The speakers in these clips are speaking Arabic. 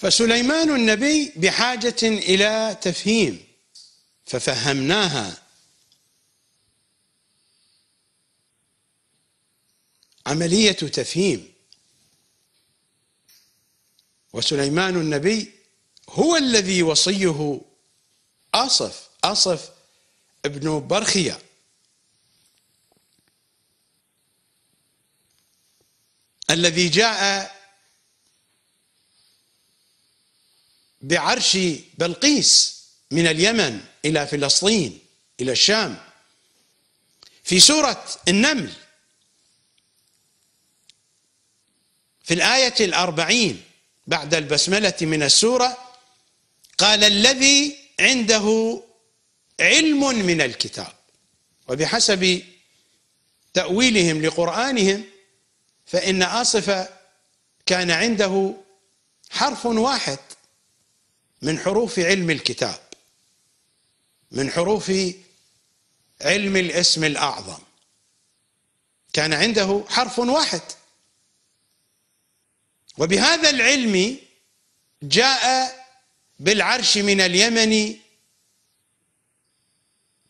فسليمان النبي بحاجة إلى تفهيم ففهمناها عملية تفهيم وسليمان النبي هو الذي وصيه أصف أصف ابن برخية الذي جاء بعرش بلقيس من اليمن إلى فلسطين إلى الشام في سورة النمل في الآية الأربعين بعد البسملة من السورة قال الذي عنده علم من الكتاب وبحسب تأويلهم لقرآنهم فإن آصف كان عنده حرف واحد من حروف علم الكتاب من حروف علم الاسم الاعظم كان عنده حرف واحد وبهذا العلم جاء بالعرش من اليمن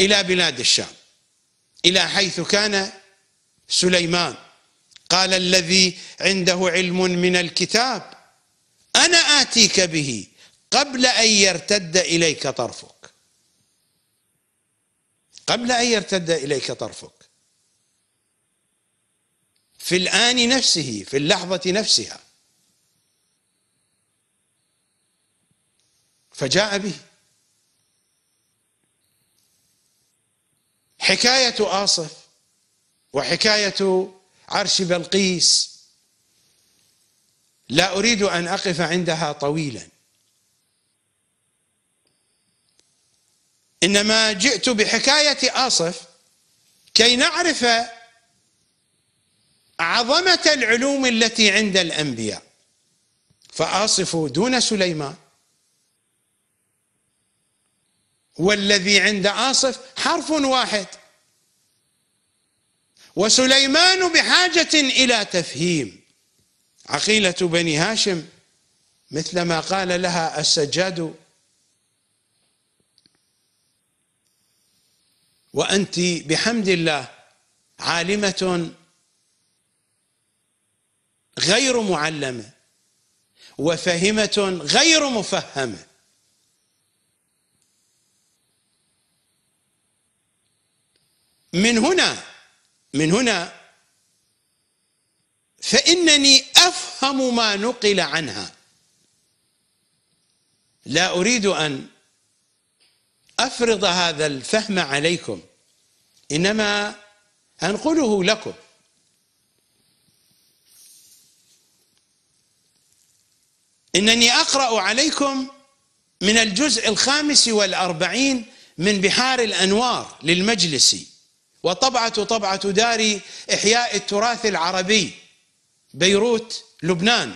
الى بلاد الشام الى حيث كان سليمان قال الذي عنده علم من الكتاب انا اتيك به قبل أن يرتد إليك طرفك قبل أن يرتد إليك طرفك في الآن نفسه في اللحظة نفسها فجاء به حكاية آصف وحكاية عرش بلقيس لا أريد أن أقف عندها طويلا انما جئت بحكايه اصف كي نعرف عظمه العلوم التي عند الانبياء فاصف دون سليمان والذي عند آصف حرف واحد وسليمان بحاجة إلى تفهيم عقيلة بني هاشم مثلما قال لها السجاد وأنت بحمد الله عالمة غير معلمة وفهمة غير مفهمة من هنا من هنا فإنني أفهم ما نقل عنها لا أريد أن افرض هذا الفهم عليكم انما انقله لكم انني اقرا عليكم من الجزء الخامس والاربعين من بحار الانوار للمجلس وطبعه طبعه دار احياء التراث العربي بيروت لبنان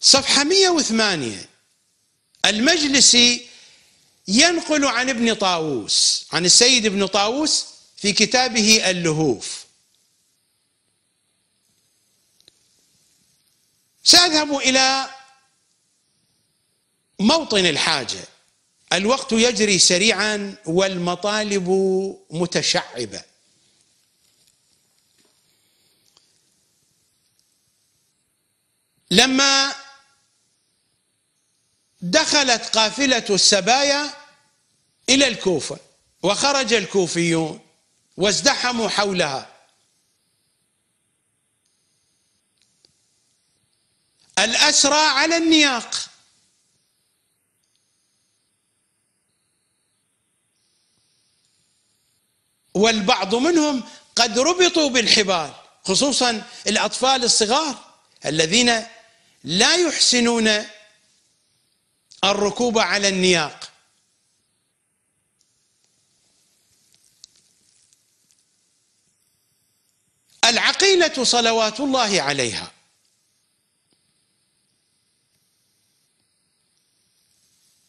صفحه 108 المجلسي ينقل عن ابن طاووس عن السيد ابن طاووس في كتابه اللهوف ساذهب الى موطن الحاجه الوقت يجري سريعا والمطالب متشعبه لما دخلت قافلة السبايا إلى الكوفة وخرج الكوفيون وازدحموا حولها الأسرى على النياق والبعض منهم قد ربطوا بالحبال خصوصا الأطفال الصغار الذين لا يحسنون الركوب على النياق العقيلة صلوات الله عليها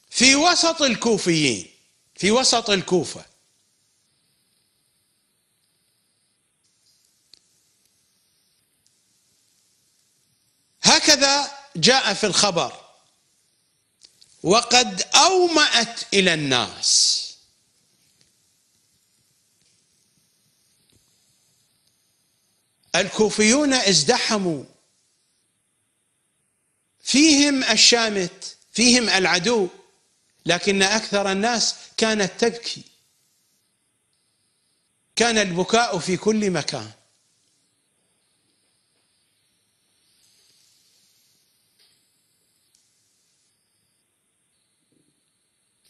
في وسط الكوفيين في وسط الكوفة هكذا جاء في الخبر وقد أومأت إلى الناس الكوفيون ازدحموا فيهم الشامت فيهم العدو لكن أكثر الناس كانت تبكي كان البكاء في كل مكان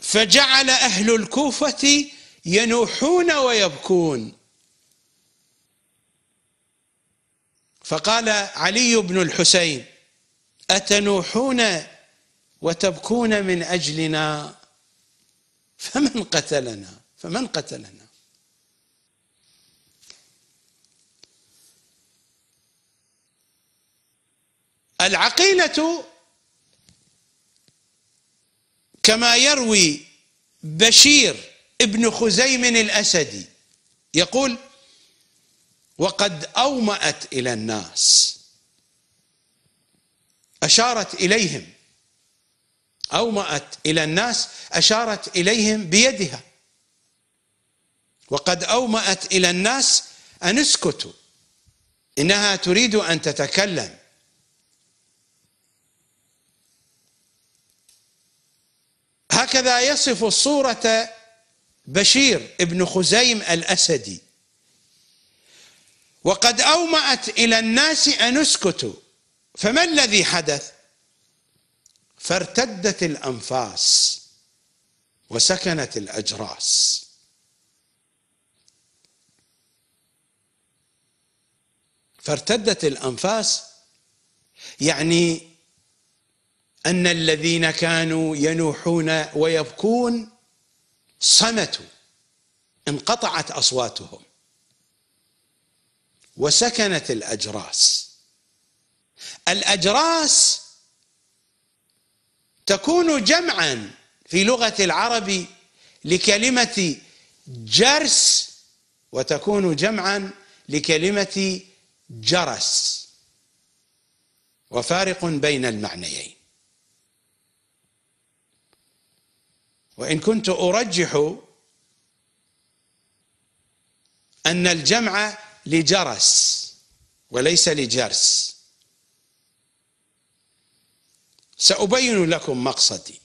فجعل أهل الكوفة ينوحون ويبكون فقال علي بن الحسين أتنوحون وتبكون من أجلنا فمن قتلنا فمن قتلنا العقيلة كما يروي بشير ابن خزيم الأسدي يقول وقد أومأت إلى الناس أشارت إليهم أومأت إلى الناس أشارت إليهم بيدها وقد أومأت إلى الناس أن اسكتوا إنها تريد أن تتكلم هكذا يصف الصورة بشير ابن خزيم الأسدي وقد أومأت إلى الناس أن اسكتوا فما الذي حدث فارتدت الأنفاس وسكنت الأجراس فارتدت الأنفاس يعني أن الذين كانوا ينوحون ويبكون صمتوا انقطعت أصواتهم وسكنت الأجراس الأجراس تكون جمعا في لغة العرب لكلمة جرس وتكون جمعا لكلمة جرس وفارق بين المعنيين وإن كنت أرجح أن الجمع لجرس وليس لجرس سأبين لكم مقصدي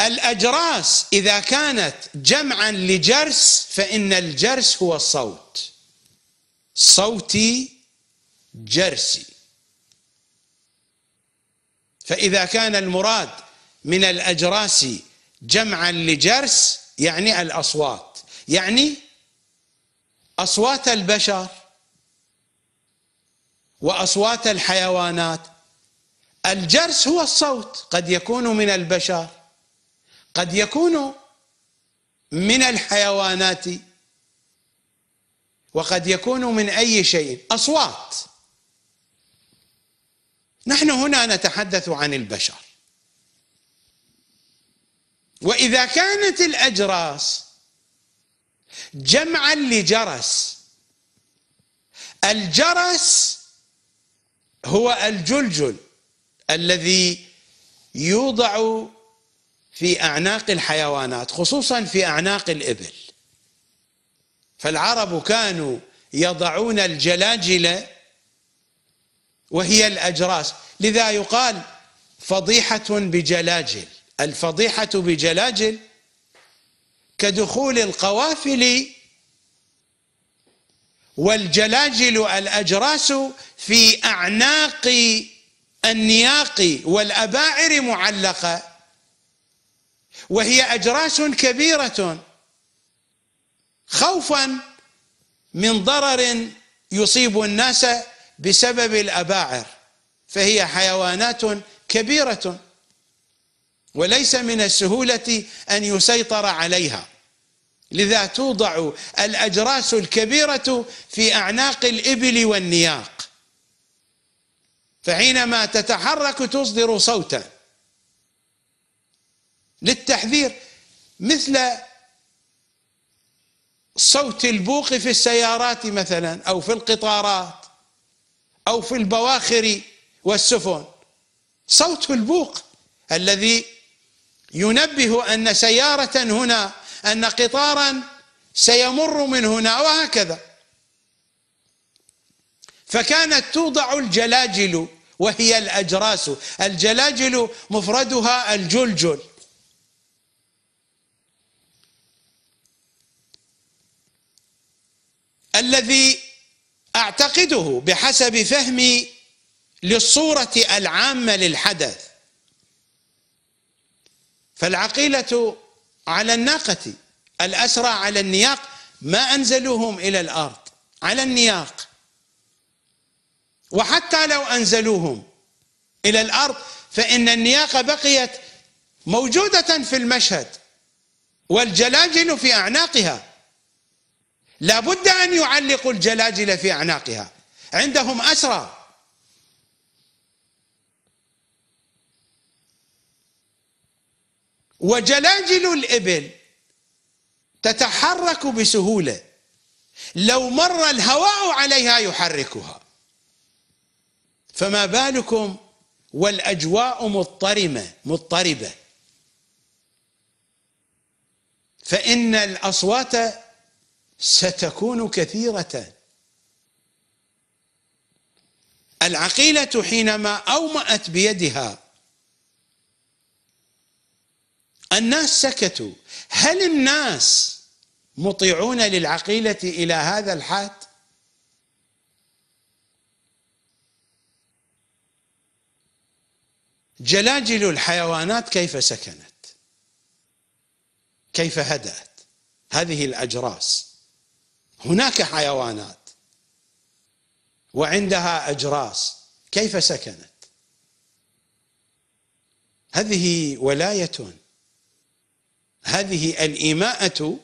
الأجراس إذا كانت جمعا لجرس فإن الجرس هو الصوت صوتي جرسي فإذا كان المراد من الأجراس جمعا لجرس يعني الأصوات يعني أصوات البشر وأصوات الحيوانات الجرس هو الصوت قد يكون من البشر قد يكون من الحيوانات وقد يكون من أي شيء أصوات نحن هنا نتحدث عن البشر واذا كانت الاجراس جمعا لجرس الجرس هو الجلجل الذي يوضع في اعناق الحيوانات خصوصا في اعناق الابل فالعرب كانوا يضعون الجلاجل وهي الاجراس لذا يقال فضيحه بجلاجل الفضيحة بجلاجل كدخول القوافل والجلاجل الأجراس في أعناق النياق والأباعر معلقة وهي أجراس كبيرة خوفا من ضرر يصيب الناس بسبب الأباعر فهي حيوانات كبيرة وليس من السهولة أن يسيطر عليها لذا توضع الأجراس الكبيرة في أعناق الإبل والنياق فحينما تتحرك تصدر صوتا للتحذير مثل صوت البوق في السيارات مثلا أو في القطارات أو في البواخر والسفن صوت البوق الذي ينبه أن سيارة هنا أن قطارا سيمر من هنا وهكذا فكانت توضع الجلاجل وهي الأجراس الجلاجل مفردها الجلجل الذي أعتقده بحسب فهمي للصورة العامة للحدث فالعقيلة على الناقة الأسرى على النياق ما أنزلوهم إلى الأرض على النياق وحتى لو أنزلوهم إلى الأرض فإن النياق بقيت موجودة في المشهد والجلاجل في أعناقها لابد أن يعلقوا الجلاجل في أعناقها عندهم أسرى وجلاجل الإبل تتحرك بسهولة لو مر الهواء عليها يحركها فما بالكم والأجواء مضطرمة مضطربة فإن الأصوات ستكون كثيرة العقيلة حينما أومأت بيدها الناس سكتوا هل الناس مطيعون للعقيلة إلى هذا الحد جلاجل الحيوانات كيف سكنت كيف هدأت هذه الأجراس هناك حيوانات وعندها أجراس كيف سكنت هذه ولاية هذه الإيماءة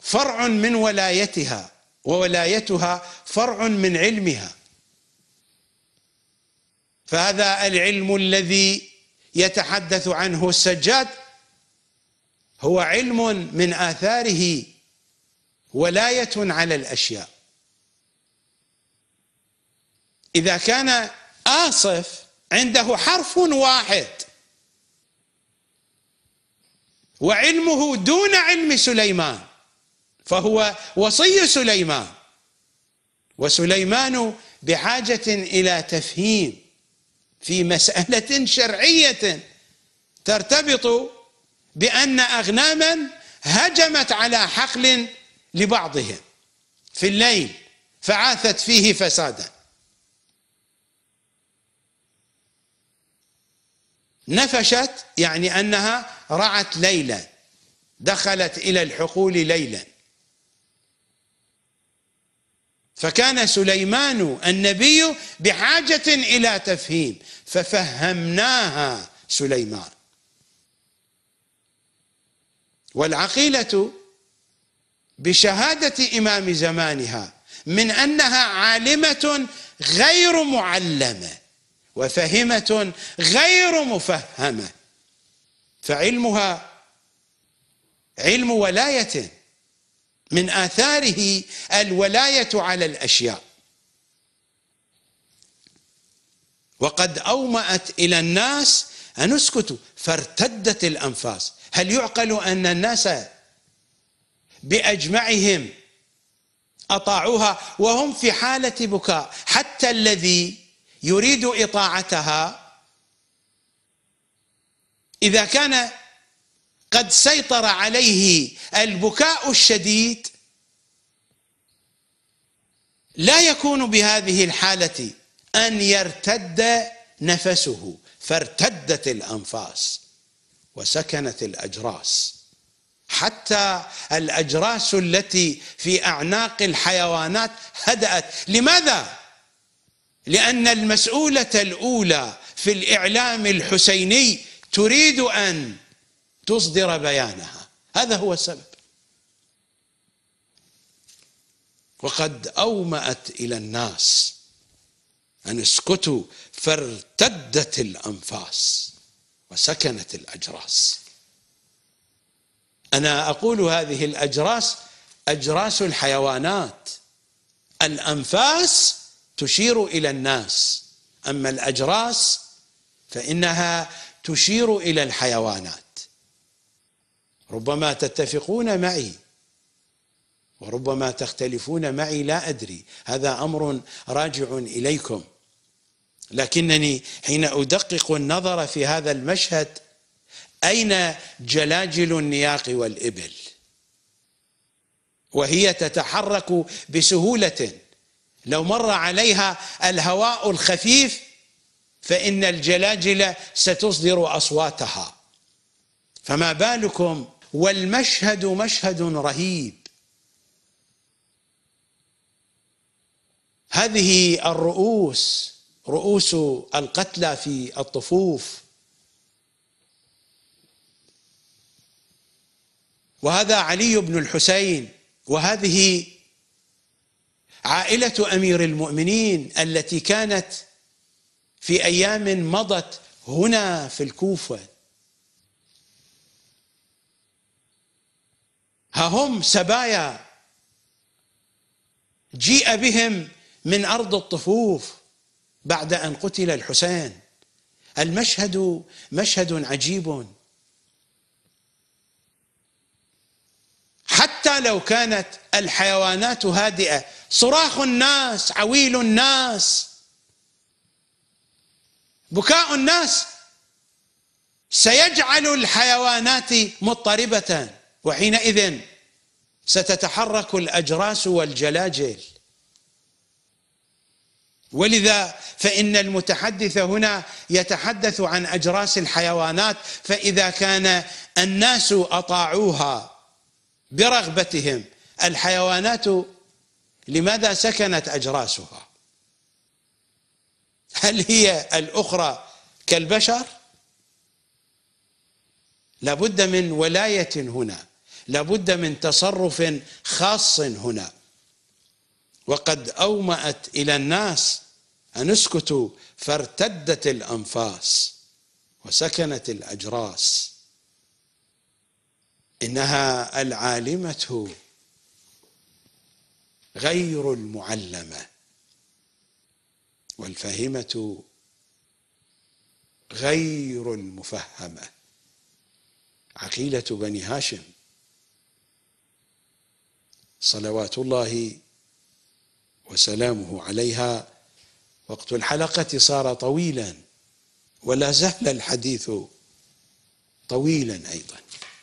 فرع من ولايتها وولايتها فرع من علمها فهذا العلم الذي يتحدث عنه السجاد هو علم من آثاره ولاية على الأشياء إذا كان آصف عنده حرف واحد وعلمه دون علم سليمان فهو وصي سليمان وسليمان بحاجة إلى تفهيم في مسألة شرعية ترتبط بأن أغناما هجمت على حقل لبعضهم في الليل فعاثت فيه فسادا نفشت يعني أنها رعت ليلا دخلت إلى الحقول ليلا فكان سليمان النبي بحاجة إلى تفهيم ففهمناها سليمان والعقيلة بشهادة إمام زمانها من أنها عالمة غير معلمة وفهمه غير مفهمه فعلمها علم ولايه من اثاره الولايه على الاشياء وقد اومات الى الناس ان اسكتوا فارتدت الانفاس هل يعقل ان الناس باجمعهم اطاعوها وهم في حاله بكاء حتى الذي يريد اطاعتها اذا كان قد سيطر عليه البكاء الشديد لا يكون بهذه الحاله ان يرتد نفسه فارتدت الانفاس وسكنت الاجراس حتى الاجراس التي في اعناق الحيوانات هدات لماذا لأن المسؤولة الأولى في الإعلام الحسيني تريد أن تصدر بيانها هذا هو السبب وقد أومأت إلى الناس أن اسكتوا فارتدت الأنفاس وسكنت الأجراس أنا أقول هذه الأجراس أجراس الحيوانات الأنفاس تشير الى الناس اما الاجراس فانها تشير الى الحيوانات ربما تتفقون معي وربما تختلفون معي لا ادري هذا امر راجع اليكم لكنني حين ادقق النظر في هذا المشهد اين جلاجل النياق والابل وهي تتحرك بسهوله لو مر عليها الهواء الخفيف فإن الجلاجل ستصدر أصواتها فما بالكم والمشهد مشهد رهيب هذه الرؤوس رؤوس القتلى في الطفوف وهذا علي بن الحسين وهذه عائله امير المؤمنين التي كانت في ايام مضت هنا في الكوفه ها هم سبايا جيء بهم من ارض الطفوف بعد ان قتل الحسين المشهد مشهد عجيب لو كانت الحيوانات هادئه صراخ الناس عويل الناس بكاء الناس سيجعل الحيوانات مضطربه وحينئذ ستتحرك الاجراس والجلاجل ولذا فإن المتحدث هنا يتحدث عن أجراس الحيوانات فإذا كان الناس أطاعوها برغبتهم الحيوانات لماذا سكنت اجراسها هل هي الاخرى كالبشر لابد من ولايه هنا لابد من تصرف خاص هنا وقد اومات الى الناس ان اسكتوا فارتدت الانفاس وسكنت الاجراس انها العالمه غير المعلمه والفهمه غير المفهمه عقيله بني هاشم صلوات الله وسلامه عليها وقت الحلقه صار طويلا ولا زال الحديث طويلا ايضا